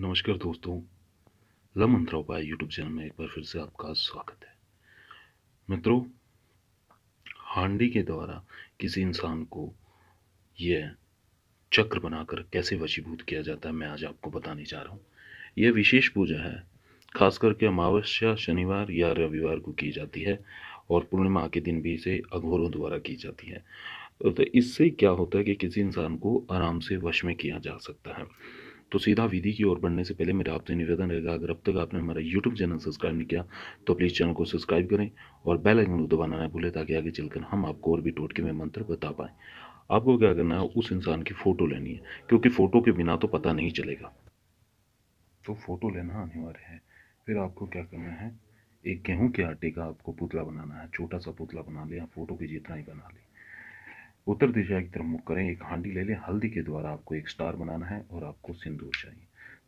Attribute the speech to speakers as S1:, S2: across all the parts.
S1: नमस्कार दोस्तों लव मंत्रा उपाय यूट्यूब चैनल में एक बार फिर से आपका स्वागत है मित्रों हांडी के द्वारा किसी इंसान को यह चक्र बनाकर कैसे वशीभूत किया जाता है मैं आज आपको बताने जा रहा हूँ यह विशेष पूजा है खास करके अमावस्या शनिवार या रविवार को की जाती है और पूर्णिमा के दिन भी इसे अघोरों द्वारा की जाती है तो इससे क्या होता है कि किसी इंसान को आराम से वश में किया जा सकता है तो सीधा विधि की ओर बढ़ने से पहले मेरा आपसे निवेदन रहेगा अगर अब तक आपने हमारा यूट्यूब चैनल सब्सक्राइब नहीं किया तो प्लीज़ चैनल को सब्सक्राइब करें और बेल आइकन को दबाना ना भूलें ताकि आगे चलकर हम आपको और भी टोटके में मंत्र बता पाएँ आपको क्या करना है उस इंसान की फ़ोटो लेनी है क्योंकि फ़ोटो के बिना तो पता नहीं चलेगा तो फ़ोटो लेना अनिवार्य है फिर आपको क्या करना है एक गेहूं के आटे का आपको पुतला बनाना है छोटा सा पुतला बना लें फ़ोटो के जितना ही बना लें उत्तर दिशा की तरफ मुख करें एक हांडी ले लें हल्दी के द्वारा आपको एक स्टार बनाना है और आपको सिंदूर चाहिए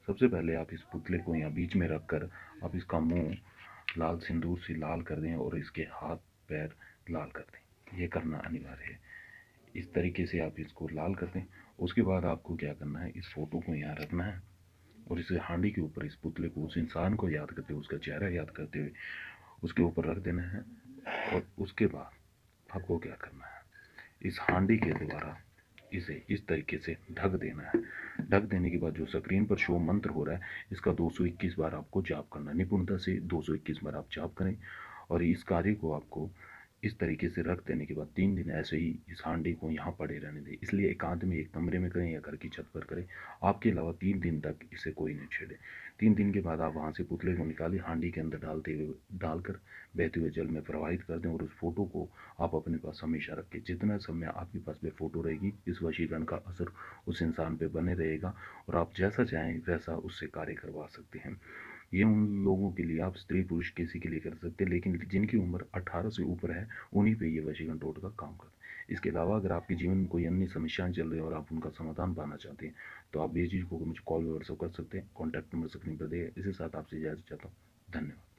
S1: सबसे पहले आप इस पुतले को यहाँ बीच में रख कर आप इसका मुंह लाल सिंदूर से लाल कर दें और इसके हाथ पैर लाल कर दें यह करना अनिवार्य है इस तरीके से आप इसको लाल कर दें उसके बाद आपको क्या करना है इस फ़ोटो को यहाँ रखना है और इस हांडी के ऊपर इस पुतले को उस इंसान को याद करते हुए उसका चेहरा याद करते हुए उसके ऊपर रख देना है और उसके बाद आपको क्या करना है इस हांडी के द्वारा इसे इस तरीके से ढक देना है ढक देने के बाद जो स्क्रीन पर शो मंत्र हो रहा है इसका 221 बार आपको जाप करना निपुणता से 221 बार आप जाप करें और इस कार्य को आपको इस तरीके से रख देने के बाद तीन दिन ऐसे ही इस हांडी को यहाँ पड़े रहने दें इसलिए एकांत में एक कमरे में करें या घर की छत पर करें आपके अलावा तीन दिन तक इसे कोई नहीं छेड़े तीन दिन के बाद आप वहाँ से पुतले को निकालें हांडी के अंदर डालते हुए डालकर बहते हुए जल में प्रवाहित कर दें और उस फोटो को आप अपने पास हमेशा रखें जितना समय आपके पास वे फ़ोटो रहेगी इस वशीकरण का असर उस इंसान पर बने रहेगा और आप जैसा चाहें वैसा उससे कार्य करवा सकते हैं ये उन लोगों के लिए आप स्त्री पुरुष किसी के लिए कर सकते हैं लेकिन जिनकी उम्र 18 से ऊपर है उन्हीं पे ये वशीकरण का काम करते हैं इसके अलावा अगर आपके जीवन में कोई अन्य समस्याएं चल रही है और आप उनका समाधान पाना चाहते हैं तो आप ये चीज़ को मुझे कॉल व्हाट्सअप कर सकते हैं कॉन्टैक्ट नंबर स्क्रीन पर दे इसी साथ आपसे इजाज़त चाहता हूँ धन्यवाद